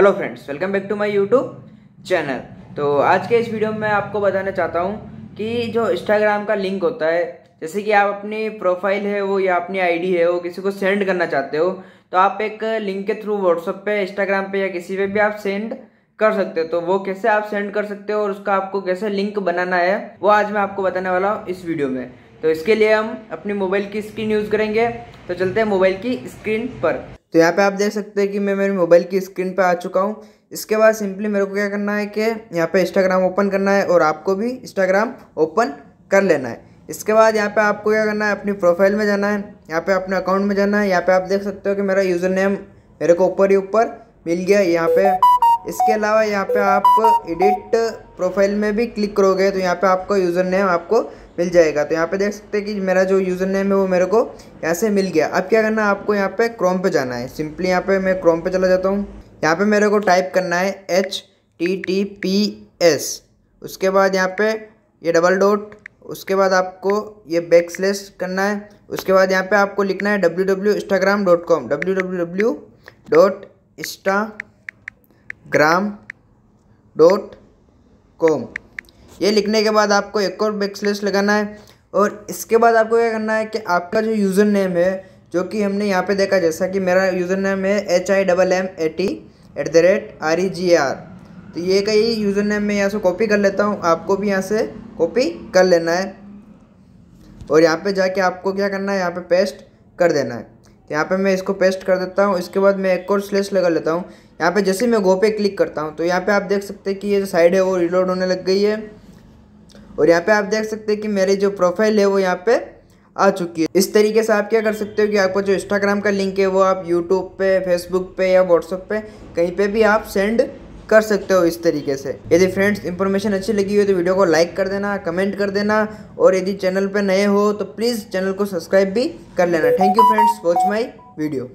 hello friends welcome back to my YouTube channel तो आज के इस वीडियो में आपको बताना चाहता हूँ कि जो इंस्टाग्राम का लिंक होता है जैसे कि आप अपनी प्रोफाइल है वो या अपनी आईडी है वो किसी को सेंड करना चाहते हो तो आप एक लिंक के थ्रू व्हाट्सअप पे इंस्टाग्राम पे या किसी पे भी आप सेंड कर सकते हो तो वो कैसे आप सेंड कर सकते हो और उसका आपको कैसे लिंक बनाना है वो आज मैं आपको बताने वाला हूँ इस वीडियो में तो इसके लिए हम अपनी मोबाइल की स्क्रीन यूज़ करेंगे तो चलते हैं मोबाइल की स्क्रीन पर तो यहाँ पे आप देख सकते हैं कि मैं मेरे मोबाइल की स्क्रीन पे आ चुका हूँ इसके बाद सिंपली मेरे को क्या करना है कि यहाँ पे इंस्टाग्राम ओपन करना है और आपको भी इंस्टाग्राम ओपन कर लेना है इसके बाद यहाँ पे आपको क्या करना है अपनी प्रोफाइल में जाना है यहाँ पे अपने अकाउंट में जाना है यहाँ पे आप देख सकते हो कि मेरा यूज़र नेम मेरे को ऊपर ही ऊपर मिल गया यहाँ पर इसके अलावा यहाँ पे आप एडिट प्रोफाइल में भी क्लिक करोगे तो यहाँ पे आपका यूज़र नेम आपको मिल जाएगा तो यहाँ पे देख सकते हैं कि मेरा जो यूज़र नेम है वो मेरे को यहाँ से मिल गया अब क्या करना है आपको यहाँ पे क्रोम पे जाना है सिंपली यहाँ पे मैं क्रोम पे चला जाता हूँ यहाँ पे मेरे को टाइप करना है H T T P S उसके बाद यहाँ पे ये डबल डॉट उसके बाद आपको ये बैक स्लेस करना है उसके बाद यहाँ पे आपको लिखना है W W Instagram dot com W W W dot Instagram dot com ये लिखने के बाद आपको एक और बैकस्लेस लगाना है और इसके बाद आपको क्या करना है कि आपका जो यूज़र नेम है जो कि हमने यहाँ पे देखा जैसा कि मेरा यूज़र नेम है H I double M A T at the rate R E G R तो ये कई यूज़र नेम मैं यहाँ से कॉपी कर लेता हूँ आपको भी यहाँ से कॉपी कर लेना है और यहाँ पे जाके आपको क्या करना है यहाँ पे पेस्ट कर देना है तो यहाँ पे मैं इसको पेस्ट कर देता हूँ इसके बाद मैं एक और स्लेस लगा लेता हूँ यहाँ पे जैसे मैं गो पे क्लिक करता हूँ तो यहाँ पे आप देख सकते हैं कि ये जो साइड है वो रिलोड होने लग गई है और यहाँ पे आप देख सकते हैं कि मेरी जो प्रोफाइल है वो यहाँ पे आ चुकी है इस तरीके से आप क्या कर सकते हो कि आपका जो इंस्टाग्राम का लिंक है वो आप यूट्यूब पे फेसबुक पे या व्हाट्सअप पे कहीं पे भी आप सेंड कर सकते हो इस तरीके से यदि फ्रेंड्स इंफॉर्मेशन अच्छी लगी हो तो वीडियो को लाइक कर देना कमेंट कर देना और यदि चैनल पर नए हो तो प्लीज़ चैनल को सब्सक्राइब भी कर लेना thank you friends watch my video